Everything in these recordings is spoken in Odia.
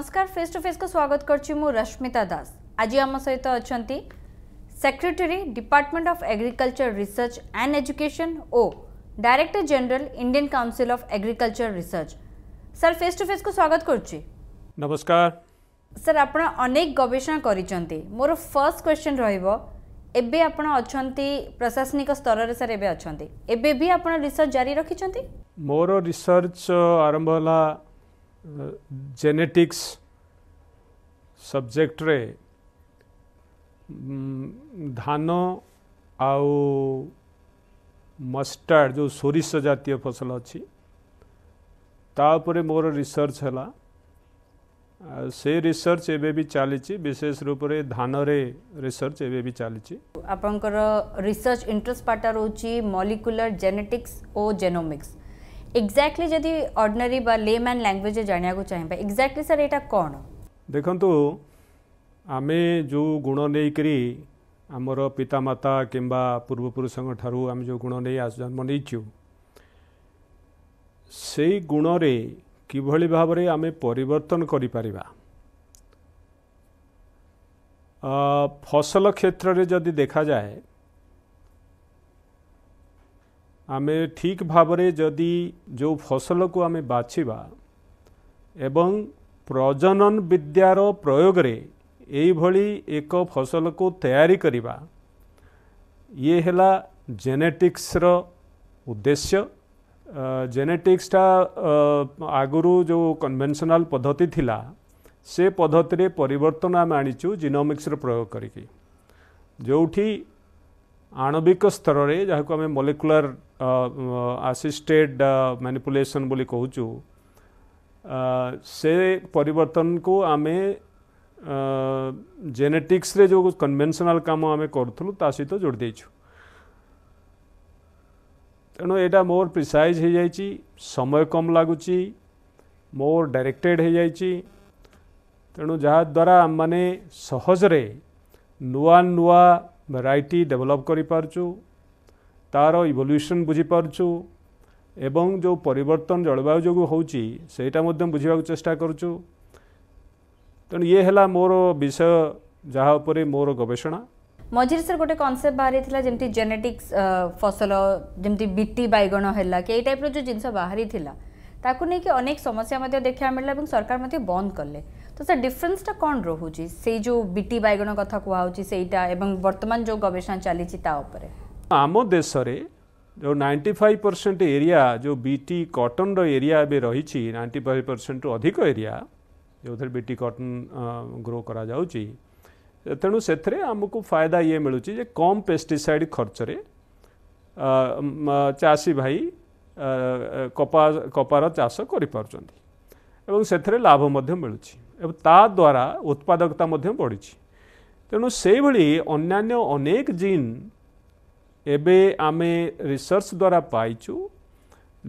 নমস্কার ফেস টু ফেস কু স্বাগত করছি মু রশ্মিতা দাস আজ আম সহিত অনেক secretary department of agriculture research and education ও director general Indian council of agriculture research sir face to face কু স্বাগত করছি নমস্কার স্যার আপনার অনেক গবেষণা করেছেন মোর ফার্স্ট কোশ্চেন রহব এবে আপনার অনেক প্রশাসনিক স্তরের স্যার এবে অনেক এবে বি আপনার রিসর্চ জারি রাখি মোর রিসর্চ আরম্ভ হলা genetics subject रे ଧାନ ଆଉ ମଷ୍ଟାର୍ଡ଼ ଯେଉଁ ସୋରିଷ ଜାତୀୟ ଫସଲ ଅଛି ତା ଉପରେ ମୋର ରିସର୍ଚ୍ଚ ହେଲା ଆଉ ସେ ରିସର୍ଚ୍ଚ ଏବେ ବି ଚାଲିଛି ବିଶେଷ ରୂପରେ ଧାନରେ ରିସର୍ଚ୍ଚ ଏବେ ବି ଚାଲିଛି ଆପଣଙ୍କର ରିସର୍ଚ୍ଚ ଇଣ୍ଟରେଷ୍ଟ ପାର୍ଟଟା ରହୁଛି ମଲିକୁଲାର ଜେନେଟିକ୍ସ ଓ ଜେନୋମିକ୍ସ एक्जाक्टली जदि ऑर्डिनरी ले मैन लैंग्वेज जाना चाहिए एक्जाक्टली सर एटा कोन देखंतु आमे जो गुण नहीं करी आमर पितामाता किंबा पूर्वपुरुष ठारु जो गुण नहीं आज जन्म चु से गुण रे किभलि भाबरे आमे परिवर्तन करि फसल क्षेत्र में जदि देखा जाए आम ठीक भाव जदि जो फसल को आम बाछवा एवं प्रजनन विद्यार प्रयोग एक फसल को तैयारी करवा ये है जेनेटिक्स उद्देश्य जेनेटिक्सटा आगुरु जो कन्भेनसनाल पद्धति थिला से पद्धति परिवर्तन आम आनीचु जिनोमिक्स प्रयोग करके जोटी आणविक स्तर में जहाँ को आम मलिकुलार आसीस्टेड मैनिपुलेसन कौच से परिवर्तन को आम जेनेटिक्स जो कनभेनसनाल काम आम करूँ सहित जोड़ तेणु यहाँ मोर प्रिसाइज हो जा समय कम लगुच मोर डायरेक्टेड हो जा तेणु जहाद्वारा आम मैंने नुआ नुआ ভেরাইটি ডেভেলপ করিপারছু তার ইভোলুশন বুঝিপারছু এবং যে পরিবর্তন জলবায়ু যোগ হচ্ছে সেইটা মধ্যে বুঝবাকে চেষ্টা করছু তেমন ইয়ে হল মোর বিষয় যা উপরে মোর গবেষণা মঝির স্যার গোটে কনসেপ্ট বাহারিলা যেমতি জেনেটিক্স ফসল যেমতি বিটি বাইগণ হল কি এই টাইপর যে জিনিস বাহারি লা তাকে নিয়ে অনেক সমস্যা দেখা মিলল এবং সরকার বন্ধ কলে ସେ ଡିଫରେନ୍ସଟା କ'ଣ ରହୁଛି ସେଇ ଯେଉଁ ବିଟି ବାଇଗଣ କଥା କୁହାହେଉଛି ସେଇଟା ଏବଂ ବର୍ତ୍ତମାନ ଯେଉଁ ଗବେଷଣା ଚାଲିଛି ତା ଉପରେ ଆମ ଦେଶରେ ଯେଉଁ ନାଇଣ୍ଟି ଫାଇଭ୍ ପରସେଣ୍ଟ ଏରିଆ ଯେଉଁ ବିଟି କଟନ୍ର ଏରିଆ ଏବେ ରହିଛି ନାଇଣ୍ଟି ଫାଇଭ୍ ପରସେଣ୍ଟରୁ ଅଧିକ ଏରିଆ ଯେଉଁଥିରେ ବିଟି କଟନ୍ ଗ୍ରୋ କରାଯାଉଛି ତେଣୁ ସେଥିରେ ଆମକୁ ଫାଇଦା ଇଏ ମିଳୁଛି ଯେ କମ୍ ପେଷ୍ଟିସାଇଡ଼ ଖର୍ଚ୍ଚରେ ଚାଷୀ ଭାଇ କପା କପାର ଚାଷ କରିପାରୁଛନ୍ତି ଏବଂ ସେଥିରେ ଲାଭ ମଧ୍ୟ ମିଳୁଛି ଏବଂ ତା ଦ୍ୱାରା ଉତ୍ପାଦକତା ମଧ୍ୟ ବଢ଼ିଛି ତେଣୁ ସେଇଭଳି ଅନ୍ୟାନ୍ୟ ଅନେକ ଜିନ୍ ଏବେ ଆମେ ରିସର୍ଚ୍ଚ ଦ୍ୱାରା ପାଇଛୁ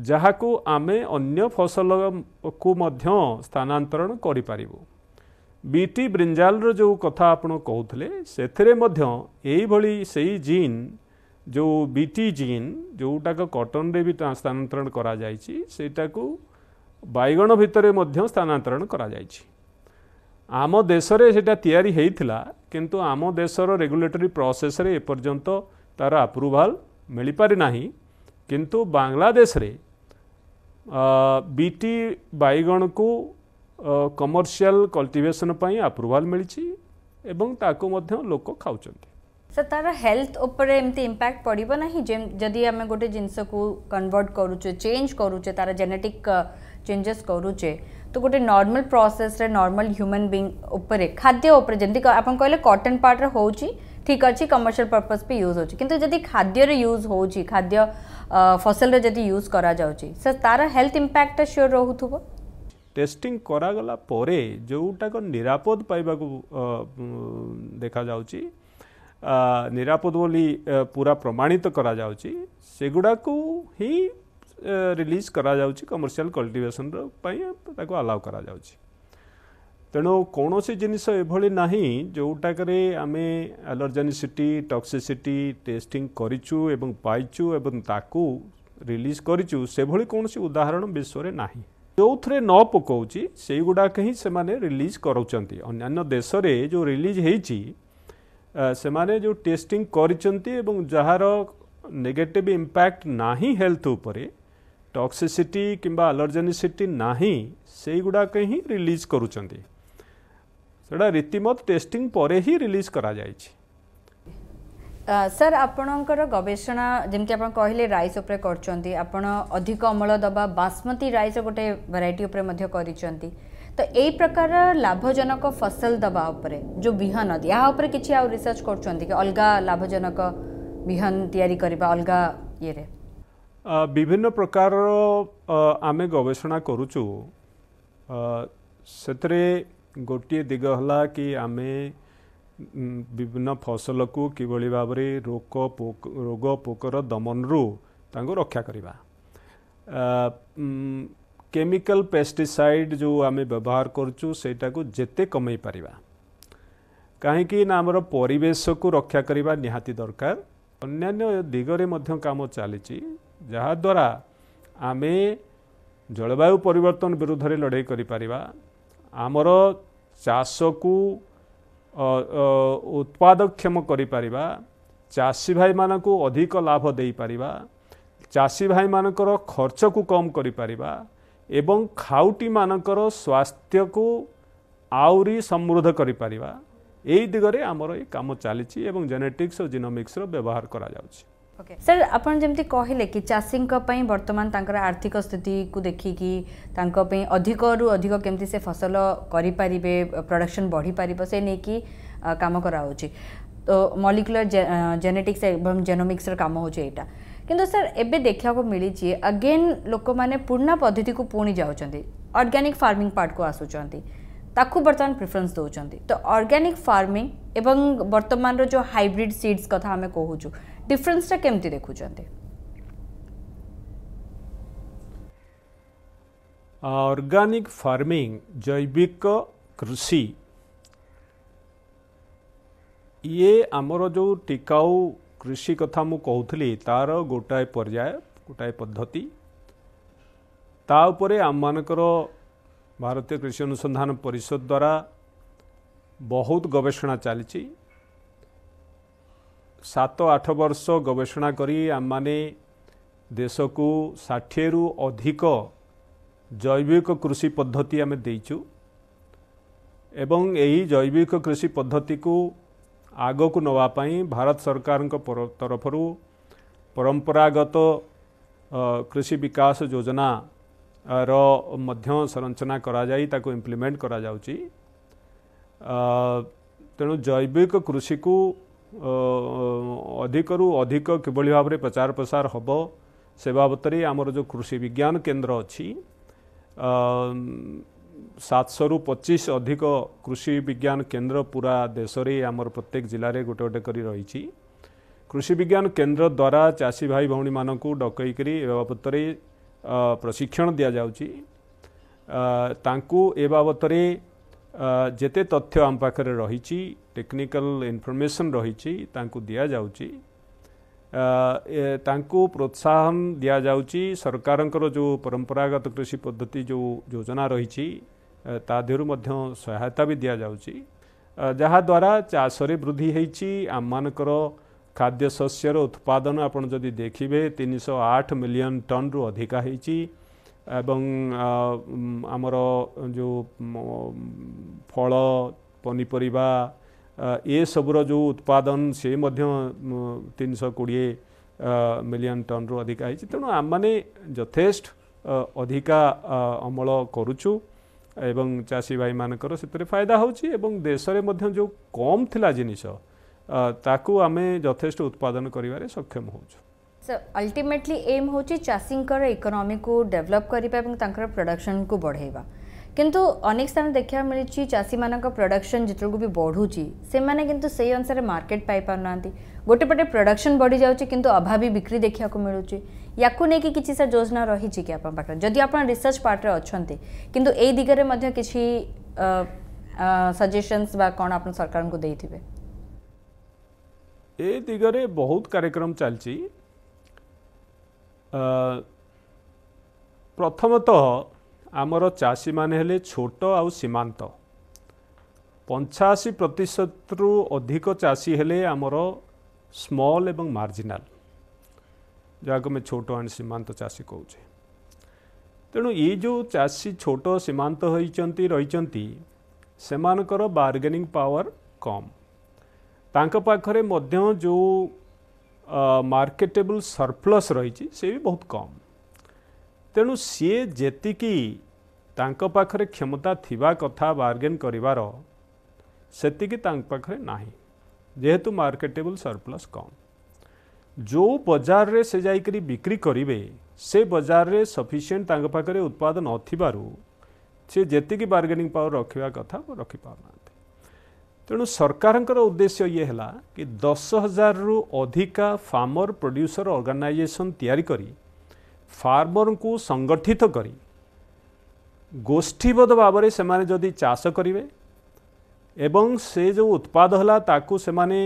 ଯାହାକୁ ଆମେ ଅନ୍ୟ ଫସଲକୁ ମଧ୍ୟ ସ୍ଥାନାନ୍ତରଣ କରିପାରିବୁ ବିଟି ବ୍ରିଞ୍ଜାଲର ଯେଉଁ କଥା ଆପଣ କହୁଥିଲେ ସେଥିରେ ମଧ୍ୟ ଏଇଭଳି ସେଇ ଜିନ୍ ଯେଉଁ ବିଟି ଜିନ୍ ଯେଉଁଟାକ କଟନରେ ବି ସ୍ଥାନାନ୍ତରଣ କରାଯାଇଛି ସେଇଟାକୁ ବାଇଗଣ ଭିତରେ ମଧ୍ୟ ସ୍ଥାନାନ୍ତରଣ କରାଯାଇଛି आम देश किंतु आम देशर रेगुलेटरी प्रोसेस रे तार आप्रुवाल मिल पारिना किंतु बांग्लादेश बीटी बैगण को कमर्शियल कल्टिवेशन आप्रुवाल मिली लोक खाऊ सर तार हेल्थ उपरती इंपैक्ट पड़े ना जदि आम गोटे जिनस को कनवर्ट करुचे चेंज करुचे तार जेनेटिक चेंजेस करुचे তো গোটে নর্মাল প্রসেসরে নর্মাল হ্যুমান বিং উপরে খাদ্য উপরে যেমন আপনার কহিলেন কটন পার্টরে হচ্ছে ঠিক আছে কমর্সিয়াল পর্পজ পে ইউজ হচ্ছে কিন্তু যদি খাদ্যরে ইউজ হচ্ছে খাদ্য ফসলরে যদি ইউজ করা যাচ্ছে স্যার তার হেলথ ইম্প্যাক্টটা সিওর রহুথব টেস্টিং করাগলা পরে যেটাক নিরাপদ পাইবা দেখা যাচ্ছে নিরাপদ বলে পুরা প্রমাণিত করা যাচ্ছে সেগুড়া হি रिलीज करा कर कमर्सील कल्टिवेशन ताको अलाउ करा कर तेणु कौन सी जिनस एभली ना जोटा कि आम एलर्जेनिसीटी टक्सीसीटी टेस्टिंग करज कर उदाहरण विश्व में ना जो थे न पकाच से गुड़ाक ही से रिलीज करेस जो रिलीज होने जो टेस्टिंग करेगेटिव इंपैक्ट ना हेल्थ उपरूर टक्सीसीटी कि आलर्जेनिसीटी ना से गुड़ाक हिं रिलीज कर रीतिमत टेस्टिंग परे ही रिलीज करा कर सर आपणकर गवेषणा जमी आप कहले रईस कर अधिक अमल दबा बासमती रईस गोटे भेर तो ये प्रकार लाभजनक फसल दबा उपरे जो बिहन यहाँ किसी रिसर्च कर अलग लाभजनक बिहन या अलग ई ବିଭିନ୍ନ ପ୍ରକାରର ଆମେ ଗବେଷଣା କରୁଛୁ ସେଥିରେ ଗୋଟିଏ ଦିଗ ହେଲା କି ଆମେ ବିଭିନ୍ନ ଫସଲକୁ କିଭଳି ଭାବରେ ରୋଗ ପୋକ ରୋଗ ପୋକର ଦମନରୁ ତାଙ୍କୁ ରକ୍ଷା କରିବା କେମିକାଲ ପେଷ୍ଟିସାଇଡ଼ ଯେଉଁ ଆମେ ବ୍ୟବହାର କରୁଛୁ ସେଇଟାକୁ ଯେତେ କମେଇ ପାରିବା କାହିଁକି ନା ଆମର ପରିବେଶକୁ ରକ୍ଷା କରିବା ନିହାତି ଦରକାର ଅନ୍ୟାନ୍ୟ ଦିଗରେ ମଧ୍ୟ କାମ ଚାଲିଛି ଯାହାଦ୍ୱାରା ଆମେ ଜଳବାୟୁ ପରିବର୍ତ୍ତନ ବିରୁଦ୍ଧରେ ଲଢ଼େଇ କରିପାରିବା ଆମର ଚାଷକୁ ଉତ୍ପାଦକ୍ଷମ କରିପାରିବା ଚାଷୀ ଭାଇମାନଙ୍କୁ ଅଧିକ ଲାଭ ଦେଇପାରିବା ଚାଷୀ ଭାଇମାନଙ୍କର ଖର୍ଚ୍ଚକୁ କମ୍ କରିପାରିବା ଏବଂ ଖାଉଟିମାନଙ୍କର ସ୍ୱାସ୍ଥ୍ୟକୁ ଆହୁରି ସମୃଦ୍ଧ କରିପାରିବା ଏଇ ଦିଗରେ ଆମର ଏଇ କାମ ଚାଲିଛି ଏବଂ ଜେନେଟିକ୍ସ ଓ ଜିନୋମିକ୍ସର ବ୍ୟବହାର କରାଯାଉଛି ସାର୍ ଆପଣ ଯେମିତି କହିଲେ କି ଚାଷୀଙ୍କ ପାଇଁ ବର୍ତ୍ତମାନ ତାଙ୍କର ଆର୍ଥିକ ସ୍ଥିତିକୁ ଦେଖିକି ତାଙ୍କ ପାଇଁ ଅଧିକରୁ ଅଧିକ କେମିତି ସେ ଫସଲ କରିପାରିବେ ପ୍ରଡକ୍ସନ୍ ବଢ଼ିପାରିବ ସେ ନେଇକି କାମ କରାହେଉଛି ତ ମଲିକୁଲାର ଜେନେଟିକ୍ସ ଏବଂ ଜେନୋମିକ୍ସର କାମ ହେଉଛି ଏଇଟା କିନ୍ତୁ ସାର୍ ଏବେ ଦେଖିବାକୁ ମିଳିଛି ଅଗେନ୍ ଲୋକମାନେ ପୁରୁଣା ପଦ୍ଧତିକୁ ପୁଣି ଯାଉଛନ୍ତି ଅର୍ଗାନିକ୍ ଫାର୍ମିଂ ପାର୍ଟକୁ ଆସୁଛନ୍ତି ତାକୁ ବର୍ତ୍ତମାନ ପ୍ରିଫରେନ୍ସ ଦେଉଛନ୍ତି ତ ଅର୍ଗାନିକ୍ ଫାର୍ମିଂ ଏବଂ ବର୍ତ୍ତମାନର ଯେଉଁ ହାଇବ୍ରିଡ୍ ସିଡ୍ସ କଥା ଆମେ କହୁଛୁ ডিফরেন্সটা কেমতি দেখুছেন অর্গানিক ফার্মিং জৈবিক কৃষি ଇଏ ଆମର ଯେଉଁ ଟିକାଉ କୃଷି କଥା ମୁଁ କହୁଥିଲି ତା'ର ଗୋଟାଏ ପର୍ଯ୍ୟାୟ ଗୋଟାଏ ପଦ୍ଧତି ତା ଉପରେ ଆମମାନଙ୍କର ଭାରତୀୟ କୃଷି ଅନୁସନ୍ଧାନ ପରିଷଦ ଦ୍ୱାରା ବହୁତ ଗବେଷଣା ଚାଲିଛି ସାତ ଆଠ ବର୍ଷ ଗବେଷଣା କରି ଆମମାନେ ଦେଶକୁ ଷାଠିଏରୁ ଅଧିକ ଜୈବିକ କୃଷି ପଦ୍ଧତି ଆମେ ଦେଇଛୁ ଏବଂ ଏହି ଜୈବିକ କୃଷି ପଦ୍ଧତିକୁ ଆଗକୁ ନେବା ପାଇଁ ଭାରତ ସରକାରଙ୍କ ତରଫରୁ ପରମ୍ପରାଗତ କୃଷି ବିକାଶ ଯୋଜନାର ମଧ୍ୟ ସଂରଚନା କରାଯାଇ ତାକୁ ଇମ୍ପ୍ଲିମେଣ୍ଟ କରାଯାଉଛି ତେଣୁ ଜୈବିକ କୃଷିକୁ ଅଧିକରୁ ଅଧିକ କିଭଳି ଭାବରେ ପ୍ରଚାର ପ୍ରସାର ହେବ ସେ ବାବଦରେ ଆମର ଯେଉଁ କୃଷି ବିଜ୍ଞାନ କେନ୍ଦ୍ର ଅଛି ସାତଶହରୁ ପଚିଶ ଅଧିକ କୃଷି ବିଜ୍ଞାନ କେନ୍ଦ୍ର ପୁରା ଦେଶରେ ଆମର ପ୍ରତ୍ୟେକ ଜିଲ୍ଲାରେ ଗୋଟେ ଗୋଟେ କରି ରହିଛି କୃଷି ବିଜ୍ଞାନ କେନ୍ଦ୍ର ଦ୍ୱାରା ଚାଷୀ ଭାଇ ଭଉଣୀମାନଙ୍କୁ ଡକେଇକରି ଏ ବାବଦରେ ପ୍ରଶିକ୍ଷଣ ଦିଆଯାଉଛି ତାଙ୍କୁ ଏ ବାବଦରେ ଯେତେ ତଥ୍ୟ ଆମ ପାଖରେ ରହିଛି ଟେକ୍ନିକାଲ ଇନଫର୍ମେସନ୍ ରହିଛି ତାଙ୍କୁ ଦିଆଯାଉଛି ତାଙ୍କୁ ପ୍ରୋତ୍ସାହନ ଦିଆଯାଉଛି ସରକାରଙ୍କର ଯେଉଁ ପରମ୍ପରାଗତ କୃଷି ପଦ୍ଧତି ଯେଉଁ ଯୋଜନା ରହିଛି ତା ଦେହରୁ ମଧ୍ୟ ସହାୟତା ବି ଦିଆଯାଉଛି ଯାହାଦ୍ୱାରା ଚାଷରେ ବୃଦ୍ଧି ହୋଇଛି ଆମମାନଙ୍କର ଖାଦ୍ୟଶସ୍ୟର ଉତ୍ପାଦନ ଆପଣ ଯଦି ଦେଖିବେ ତିନିଶହ ଆଠ ମିଲିୟନ ଟନ୍ରୁ ଅଧିକା ହୋଇଛି ଏବଂ ଆମର ଯେଉଁ ଫଳ ପନିପରିବା एसबुर उत्पादन सिमध्य मिलियन टन रु अधिक तथेस्ट अधिक अमल गरुछु एसी भाइ एवं देशरे हेर्नु जो कम थाहा ताकू अमे जथेष्ट उत्पादन गरक्षम हौ अल्टिमेटली एम हौ चासी को डेभलप को बढाइवा किंतु अनेक स्थान देखा मिली चाषी मान प्रडक्शन जितेक भी बढ़ुची से मैंने कितु से अनुसार मार्केट पाई ना गोटे पटे प्रडक्शन बढ़ी जाऊँच कितु अभावी बिक्री देखा मिलूँ या को लेकिन किसी सर योजना रही कि आप आप रिसर्च पार्ट्रे अच्छा कि दिगरे किसी सजेसन्स कौन आप सरकार को देखे ये दिगरे बहुत कार्यक्रम चलती प्रथमतः ଆମର ଚାଷୀମାନେ ହେଲେ ଛୋଟ ଆଉ ସୀମାନ୍ତ ପଞ୍ଚାଅଶୀ ପ୍ରତିଶତରୁ ଅଧିକ ଚାଷୀ ହେଲେ ଆମର ସ୍ମଲ୍ ଏବଂ ମାର୍ଜିନାଲ୍ ଯାହାକୁ ଆମେ ଛୋଟ ଆଣ୍ଡ ସୀମାନ୍ତ ଚାଷୀ କହୁଛେ ତେଣୁ ଏଇ ଯେଉଁ ଚାଷୀ ଛୋଟ ସୀମାନ୍ତ ହୋଇଛନ୍ତି ରହିଛନ୍ତି ସେମାନଙ୍କର ବାର୍ଗେନିଂ ପାୱାର କମ୍ ତାଙ୍କ ପାଖରେ ମଧ୍ୟ ଯେଉଁ ମାର୍କେଟେବୁଲ୍ ସରପ୍ଲସ୍ ରହିଛି ସେ ବି ବହୁତ କମ୍ ତେଣୁ ସିଏ ଯେତିକି ତାଙ୍କ ପାଖରେ କ୍ଷମତା ଥିବା କଥା ବାର୍ଗେନ୍ କରିବାର ସେତିକି ତାଙ୍କ ପାଖରେ ନାହିଁ ଯେହେତୁ ମାର୍କେଟେବୁଲ ସରପ୍ଲସ୍ କମ୍ ଯେଉଁ ବଜାରରେ ସେ ଯାଇକରି ବିକ୍ରି କରିବେ ସେ ବଜାରରେ ସଫିସିଏଣ୍ଟ ତାଙ୍କ ପାଖରେ ଉତ୍ପାଦ ନଥିବାରୁ ସେ ଯେତିକି ବାର୍ଗେନିଂ ପାୱାର ରଖିବା କଥା ରଖିପାରୁନାହାନ୍ତି ତେଣୁ ସରକାରଙ୍କର ଉଦ୍ଦେଶ୍ୟ ଇଏ ହେଲା କି ଦଶ ହଜାରରୁ ଅଧିକା ଫାର୍ମର ପ୍ରଡ୍ୟୁସର ଅର୍ଗାନାଇଜେସନ୍ ତିଆରି କରି ফার্মরଙ୍କୁ সংগঠিত କରି ଗୋଷ୍ଠୀବଦ୍ଧ ଭାବରେ ସେମାନେ ଯଦି ଚାଷ କରିବେ ଏବଂ ସେ ଯେଉଁ ଉତ୍ପାଦ ହେଲା ତାକୁ ସେମାନେ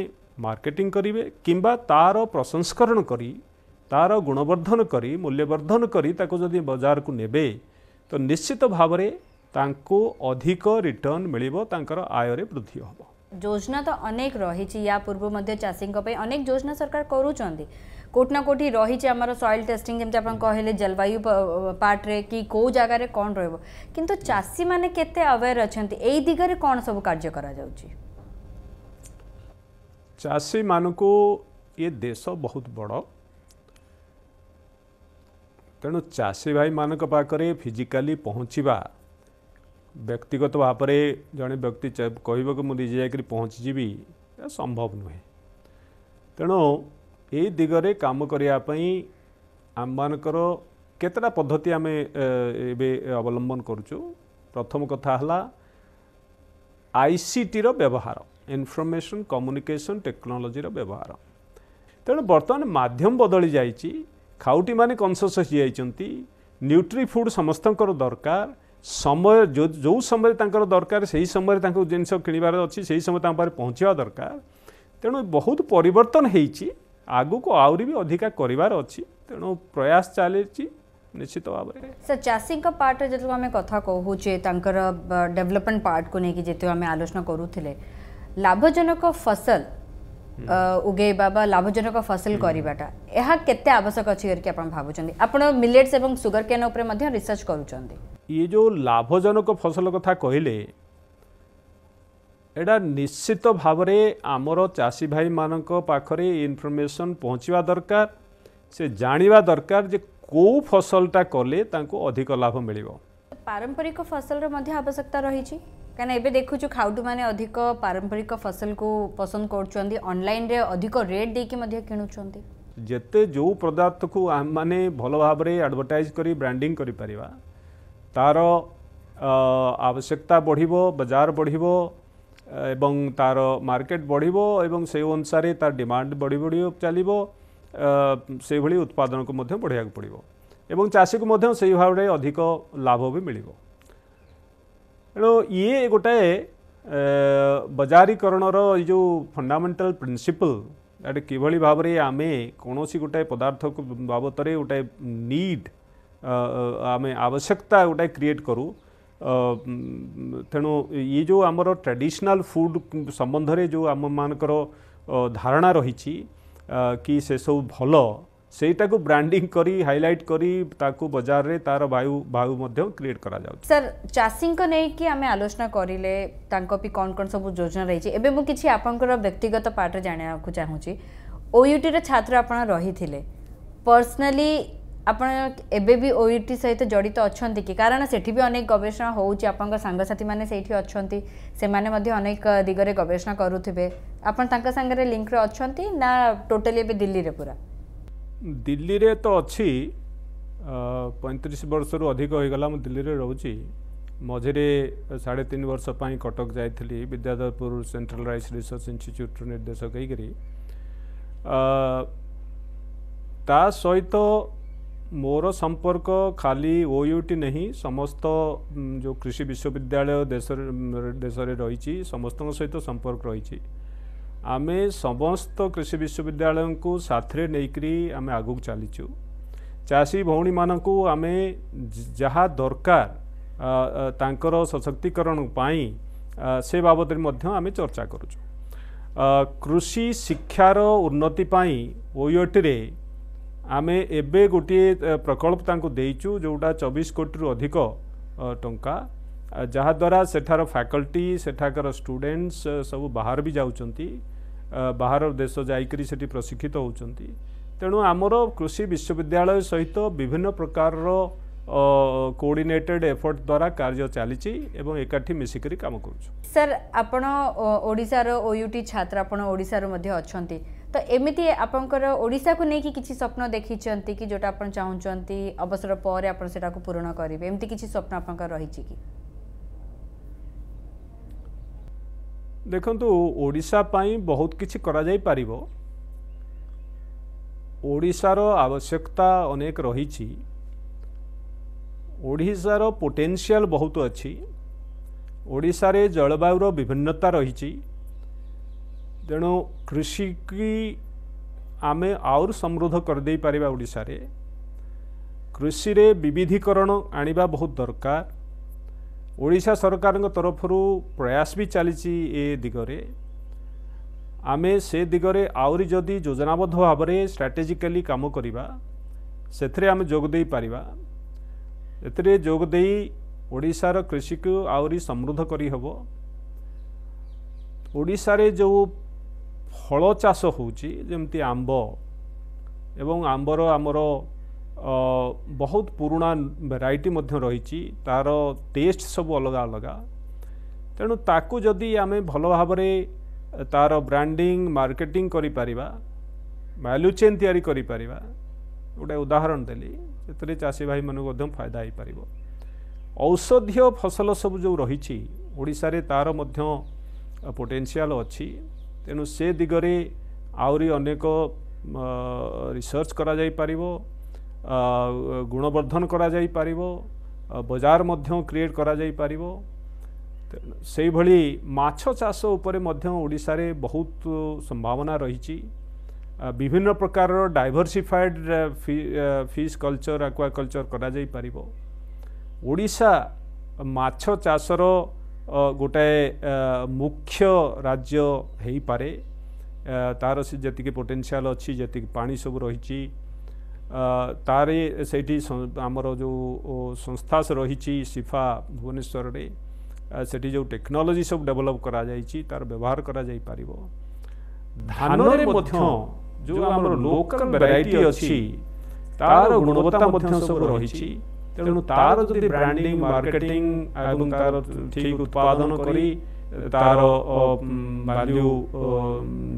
ମାର୍କେଟିଂ କରିବେ କିମ୍ବା ତା'ର ପ୍ରସଂସ୍କରଣ କରି ତା'ର ଗୁଣବର୍ଦ୍ଧନ କରି ମୂଲ୍ୟବର୍ଦ୍ଧନ କରି ତାକୁ ଯଦି ବଜାରକୁ ନେବେ ତ ନିଶ୍ଚିତ ଭାବରେ ତାଙ୍କୁ ଅଧିକ ରିଟର୍ଣ୍ଣ ମିଳିବ ତାଙ୍କର ଆୟରେ ବୃଦ୍ଧି ହେବ ଯୋଜନା ତ ଅନେକ ରହିଛି ୟା ପୂର୍ବରୁ ମଧ୍ୟ ଚାଷୀଙ୍କ ପାଇଁ ଅନେକ ଯୋଜନା ସରକାର କରୁଛନ୍ତି कौटना कौटी रही सएल टेस्ट जमी आप कहे जलवायु पार्ट्रे कि कौ जगार कौन रोज कि चाषी मैंने केवेयर अच्छा यही दिगरे कौन सब कार्य कर चाषी मानको ये देश बहुत बड़ तेणु चाषी भाई मान पाखे फिजिकाली पहुँचवा व्यक्तिगत तो भाव जन व्यक्ति कह निजे जा संभव नुहे तेणु ଏଇ ଦିଗରେ କାମ କରିବା ପାଇଁ ଆମମାନଙ୍କର କେତେଟା ପଦ୍ଧତି ଆମେ ଏବେ ଅବଲମ୍ବନ କରୁଛୁ ପ୍ରଥମ କଥା ହେଲା ଆଇସିଟିର ବ୍ୟବହାର ଇନଫର୍ମେସନ୍ କମ୍ୟୁନିକେସନ୍ ଟେକ୍ନୋଲୋଜିର ବ୍ୟବହାର ତେଣୁ ବର୍ତ୍ତମାନ ମାଧ୍ୟମ ବଦଳି ଯାଇଛି ଖାଉଟିମାନେ କନସସ୍ ହୋଇଯାଇଛନ୍ତି ନ୍ୟୁଟ୍ରି ଫୁଡ଼୍ ସମସ୍ତଙ୍କର ଦରକାର ସମୟ ଯେଉଁ ଯେଉଁ ସମୟରେ ତାଙ୍କର ଦରକାର ସେହି ସମୟରେ ତାଙ୍କୁ ଜିନିଷ କିଣିବାର ଅଛି ସେହି ସମୟରେ ତାଙ୍କ ପାଖରେ ପହଞ୍ଚିବା ଦରକାର ତେଣୁ ବହୁତ ପରିବର୍ତ୍ତନ ହୋଇଛି ଆଗକୁ ଆହୁରି ବି ଅଧିକା କରିବାର ଅଛି ତେଣୁ ପ୍ରୟାସ ଚାଲିଛି ନିଶ୍ଚିତ ଭାବରେ ସାର୍ ଚାଷୀଙ୍କ ପାର୍ଟରେ ଯେତେବେଳେ ଆମେ କଥା କହୁଛେ ତାଙ୍କର ଡେଭଲପମେଣ୍ଟ ପାର୍ଟକୁ ନେଇକି ଯେତେବେଳେ ଆମେ ଆଲୋଚନା କରୁଥିଲେ ଲାଭଜନକ ଫସଲ ଉଗେଇବା ବା ଲାଭଜନକ ଫସଲ କରିବାଟା ଏହା କେତେ ଆବଶ୍ୟକ ଅଛି କରିକି ଆପଣ ଭାବୁଛନ୍ତି ଆପଣ ମିଲେଟ୍ସ ଏବଂ ସୁଗର କେନ୍ ଉପରେ ମଧ୍ୟ ରିସର୍ଚ୍ଚ କରୁଛନ୍ତି ଇଏ ଯେଉଁ ଲାଭଜନକ ଫସଲ କଥା କହିଲେ एडा निश्चित तो भाव आमर चाषी भाई मानी इनफर्मेसन पहुँचवा दरकार से जाणी दरकार जे को फसलटा कले अधिक लाभ मिल पारंपरिक फसल आवश्यकता रही कहीं देखु खाउटू मैंने अधिक पारंपरिक फसल को पसंद करलाइन अधिक रेट देखते जिते जो पदार्थ को मैंने भल भाव आडभटाइज कर ब्रांडिंग कर आवश्यकता बढ़ बजार बढ़ एवं तार मार्केट एवं से अनुसार तार डिमांड बढ़ी बढ़ चलो से भाई उत्पादन को बढ़िया पड़ो एवं चाषी को मध्य भाव अधिक लाभ भी मिल तेणु ये गोटाए बजारीकरण जो फंडामेंटल प्रिंसिपल एट कि भाव में आम कौन गोटाए पदार्थ बाबत गोटाए नीड आम आवश्यकता गोटे क्रिएट करूँ ତେଣୁ ଇଏ ଯେଉଁ ଆମର ଟ୍ରାଡ଼ିସନାଲ୍ ଫୁଡ଼୍ ସମ୍ବନ୍ଧରେ ଯେଉଁ ଆମମାନଙ୍କର ଧାରଣା ରହିଛି କି ସେସବୁ ଭଲ ସେଇଟାକୁ ବ୍ରାଣ୍ଡିଂ କରି ହାଇଲାଇଟ୍ କରି ତାକୁ ବଜାରରେ ତାର ବାୟୁ ବାୟୁ ମଧ୍ୟ କ୍ରିଏଟ୍ କରାଯାଉଛି ସାର୍ ଚାଷୀଙ୍କ ନେଇକି ଆମେ ଆଲୋଚନା କରିଲେ ତାଙ୍କ ବି କ'ଣ କ'ଣ ସବୁ ଯୋଜନା ରହିଛି ଏବେ ମୁଁ କିଛି ଆପଣଙ୍କର ବ୍ୟକ୍ତିଗତ ପାର୍ଟରେ ଜାଣିବାକୁ ଚାହୁଁଛି ଓୟୁଟିର ଛାତ୍ର ଆପଣ ରହିଥିଲେ ପର୍ସନାଲି ଆପଣ ଏବେ ବି ଓଇଟି ସହିତ ଜଡ଼ିତ ଅଛନ୍ତି କି କାରଣ ସେଠି ବି ଅନେକ ଗବେଷଣା ହେଉଛି ଆପଣଙ୍କ ସାଙ୍ଗସାଥିମାନେ ସେଇଠି ଅଛନ୍ତି ସେମାନେ ମଧ୍ୟ ଅନେକ ଦିଗରେ ଗବେଷଣା କରୁଥିବେ ଆପଣ ତାଙ୍କ ସାଙ୍ଗରେ ଲିଙ୍କରେ ଅଛନ୍ତି ନା ଟୋଟାଲି ଏବେ ଦିଲ୍ଲୀରେ ପୁରା ଦିଲ୍ଲୀରେ ତ ଅଛି ପଇଁତିରିଶ ବର୍ଷରୁ ଅଧିକ ହୋଇଗଲା ମୁଁ ଦିଲ୍ଲୀରେ ରହୁଛି ମଝିରେ ସାଢ଼େ ତିନି ବର୍ଷ ପାଇଁ କଟକ ଯାଇଥିଲି ବିଦ୍ୟାଧରପୁର ସେଣ୍ଟ୍ରାଲ ରାଇସ୍ ରିସର୍ଚ୍ଚ ଇନଷ୍ଟିଚ୍ୟୁଟ୍ର ନିର୍ଦ୍ଦେଶକ ହେଇକରି ତା ସହିତ ମୋର ସମ୍ପର୍କ ଖାଲି ଓୟୁଟି ନାହିଁ ସମସ୍ତ ଯେଉଁ କୃଷି ବିଶ୍ୱବିଦ୍ୟାଳୟ ଦେଶରେ ଦେଶରେ ରହିଛି ସମସ୍ତଙ୍କ ସହିତ ସମ୍ପର୍କ ରହିଛି ଆମେ ସମସ୍ତ କୃଷି ବିଶ୍ୱବିଦ୍ୟାଳୟଙ୍କୁ ସାଥିରେ ନେଇକରି ଆମେ ଆଗକୁ ଚାଲିଛୁ ଚାଷୀ ଭଉଣୀମାନଙ୍କୁ ଆମେ ଯାହା ଦରକାର ତାଙ୍କର ସଶକ୍ତିକରଣ ପାଇଁ ସେ ବାବଦରେ ମଧ୍ୟ ଆମେ ଚର୍ଚ୍ଚା କରୁଛୁ କୃଷି ଶିକ୍ଷାର ଉନ୍ନତି ପାଇଁ ଓୟୁଟିରେ ଆମେ ଏବେ ଗୋଟିଏ ପ୍ରକଳ୍ପ ତାଙ୍କୁ ଦେଇଛୁ ଯେଉଁଟା ଚବିଶ କୋଟିରୁ ଅଧିକ ଟଙ୍କା ଯାହାଦ୍ୱାରା ସେଠାର ଫାକଲ୍ଟି ସେଠାକାର ଷ୍ଟୁଡ଼େଣ୍ଟସ୍ ସବୁ ବାହାର ବି ଯାଉଛନ୍ତି ବାହାର ଦେଶ ଯାଇକରି ସେଠି ପ୍ରଶିକ୍ଷିତ ହେଉଛନ୍ତି ତେଣୁ ଆମର କୃଷି ବିଶ୍ୱବିଦ୍ୟାଳୟ ସହିତ ବିଭିନ୍ନ ପ୍ରକାରର କୋଡିନେଟେଡ୍ ଏଫର୍ଟ ଦ୍ୱାରା କାର୍ଯ୍ୟ ଚାଲିଛି ଏବଂ ଏକାଠି ମିଶିକରି କାମ କରୁଛୁ ସାର୍ ଆପଣ ଓଡ଼ିଶାର ଓୟୁଟି ଛାତ୍ର ଆପଣ ଓଡ଼ିଶାରୁ ମଧ୍ୟ ଅଛନ୍ତି তো এমিতি আপনার ওড়শাকে নিয়ে কিছু স্বপ্ন দেখিছেন কি যেটা আপনার চাহুমান অবসর পরে আপনার সেটা পূরণ করবে এমতি কিছু স্বপ্ন আপনার রয়েছে কি ଦେଖନ୍ତୁ ଓଡ଼ିଶା ପାଇଁ ବହୁତ କିଛି କରାଯାଇପାରିବ ଓଡ଼ିଶାର ଆବଶ୍ୟକତା ଅନେକ ରହିଛି ଓଡ଼ିଶାର ପୋଟେନ୍ସିଆଲ୍ ବହୁତ ଅଛି ଓଡ଼ିଶାରେ ଜଳବାୟୁର ବିଭିନ୍ନତା ରହିଛି ତେଣୁ କୃଷିକୁ ଆମେ ଆହୁରି ସମୃଦ୍ଧ କରିଦେଇପାରିବା ଓଡ଼ିଶାରେ କୃଷିରେ ବିବିଧିକରଣ ଆଣିବା ବହୁତ ଦରକାର ଓଡ଼ିଶା ସରକାରଙ୍କ ତରଫରୁ ପ୍ରୟାସ ବି ଚାଲିଛି ଏ ଦିଗରେ ଆମେ ସେ ଦିଗରେ ଆହୁରି ଯଦି ଯୋଜନାବଦ୍ଧ ଭାବରେ ଷ୍ଟ୍ରାଟେଜିକାଲି କାମ କରିବା ସେଥିରେ ଆମେ ଯୋଗ ଦେଇପାରିବା ଏଥିରେ ଯୋଗ ଦେଇ ଓଡ଼ିଶାର କୃଷିକୁ ଆହୁରି ସମୃଦ୍ଧ କରିହେବ ଓଡ଼ିଶାରେ ଯେଉଁ ଫଳ ଚାଷ ହେଉଛି ଯେମିତି ଆମ୍ବ ଏବଂ ଆମ୍ବର ଆମର ବହୁତ ପୁରୁଣା ଭେରାଇଟି ମଧ୍ୟ ରହିଛି ତା'ର ଟେଷ୍ଟ ସବୁ ଅଲଗା ଅଲଗା ତେଣୁ ତାକୁ ଯଦି ଆମେ ଭଲ ଭାବରେ ତା'ର ବ୍ରାଣ୍ଡିଂ ମାର୍କେଟିଂ କରିପାରିବା ଭାଲ୍ୟୁ ଚେନ୍ ତିଆରି କରିପାରିବା ଗୋଟେ ଉଦାହରଣ ଦେଲି ସେଥିରେ ଚାଷୀ ଭାଇମାନଙ୍କୁ ମଧ୍ୟ ଫାଇଦା ହୋଇପାରିବ ଔଷଧୀୟ ଫସଲ ସବୁ ଯେଉଁ ରହିଛି ଓଡ଼ିଶାରେ ତା'ର ମଧ୍ୟ ପୋଟେନ୍ସିଆଲ୍ ଅଛି ତେଣୁ ସେ ଦିଗରେ ଆହୁରି ଅନେକ ରିସର୍ଚ୍ଚ କରାଯାଇପାରିବ ଗୁଣବର୍ଦ୍ଧନ କରାଯାଇପାରିବ ବଜାର ମଧ୍ୟ କ୍ରିଏଟ୍ କରାଯାଇପାରିବ ସେହିଭଳି ମାଛ ଚାଷ ଉପରେ ମଧ୍ୟ ଓଡ଼ିଶାରେ ବହୁତ ସମ୍ଭାବନା ରହିଛି ବିଭିନ୍ନ ପ୍ରକାରର ଡାଇଭର୍ସିଫାଏଡ୍ ଫିସ୍ କଲଚର୍ ଆକ୍ୱାକଲଚର କରାଯାଇପାରିବ ଓଡ଼ିଶା ମାଛ ଚାଷର ଗୋଟାଏ ମୁଖ୍ୟ ରାଜ୍ୟ ହେଇପାରେ ତା'ର ସେ ଯେତିକି ପୋଟେନ୍ସିଆଲ ଅଛି ଯେତିକି ପାଣି ସବୁ ରହିଛି ତାର ସେଇଠି ଆମର ଯେଉଁ ସଂସ୍ଥା ରହିଛି ସିଫା ଭୁବନେଶ୍ୱରରେ ସେଠି ଯେଉଁ ଟେକ୍ନୋଲୋଜି ସବୁ ଡେଭଲପ୍ କରାଯାଇଛି ତା'ର ବ୍ୟବହାର କରାଯାଇପାରିବ ଧାନରେ ମଧ୍ୟ ଯେଉଁ ଆମର ଲୋକାଲ ଭେରାଇଟି ଅଛି ତା'ର ଗୁଣବତ୍ତା ମଧ୍ୟ ସବୁ ରହିଛି ତେଣୁ ତାର ଯଦି ବ୍ରାଣ୍ଡିଂ ମାର୍କେଟିଂ ଏବଂ ତାର ଠିକ ଉତ୍ପାଦନ କରି ତାର ଭାଲ୍ୟୁ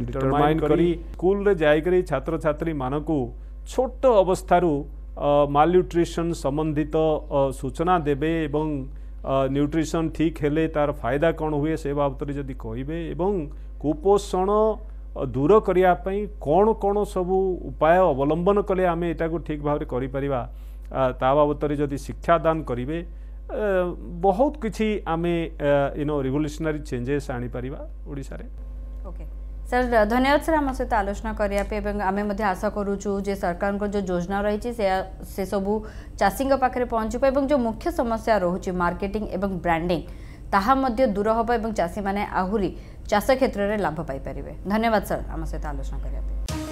ଡିଟରମାଇନ୍ କରି ସ୍କୁଲରେ ଯାଇକରି ଛାତ୍ରଛାତ୍ରୀମାନଙ୍କୁ ଛୋଟ ଅବସ୍ଥାରୁ ମାଲନ୍ୟୁଟ୍ରିସନ୍ ସମ୍ବନ୍ଧିତ ସୂଚନା ଦେବେ ଏବଂ ନ୍ୟୁଟ୍ରିସନ୍ ଠିକ୍ ହେଲେ ତାର ଫାଇଦା କ'ଣ ହୁଏ ସେ ବାବଦରେ ଯଦି କହିବେ ଏବଂ କୁପୋଷଣ ଦୂର କରିବା ପାଇଁ କ'ଣ କ'ଣ ସବୁ ଉପାୟ ଅବଲମ୍ବନ କଲେ ଆମେ ଏଇଟାକୁ ଠିକ୍ ଭାବରେ କରିପାରିବା ताबतरी जदि शिक्षादान करे बहुत किसी आम यूनो रिवल्यूशनारी चेजेस आनीपरिया सर धन्यवाद सर आम सहित आलोचना करने आम आशा करूचु जो सरकार को जो योजना रही से सब चाषी पाखे पहुँचे और जो मुख्य समस्या रोच मार्केटिंग एवं ब्रांडिंग ता दूर हम ए चाषी मैंने आहुरी चाष क्षेत्र में लाभ पाई धन्यवाद सर आम सहित आलोचना करने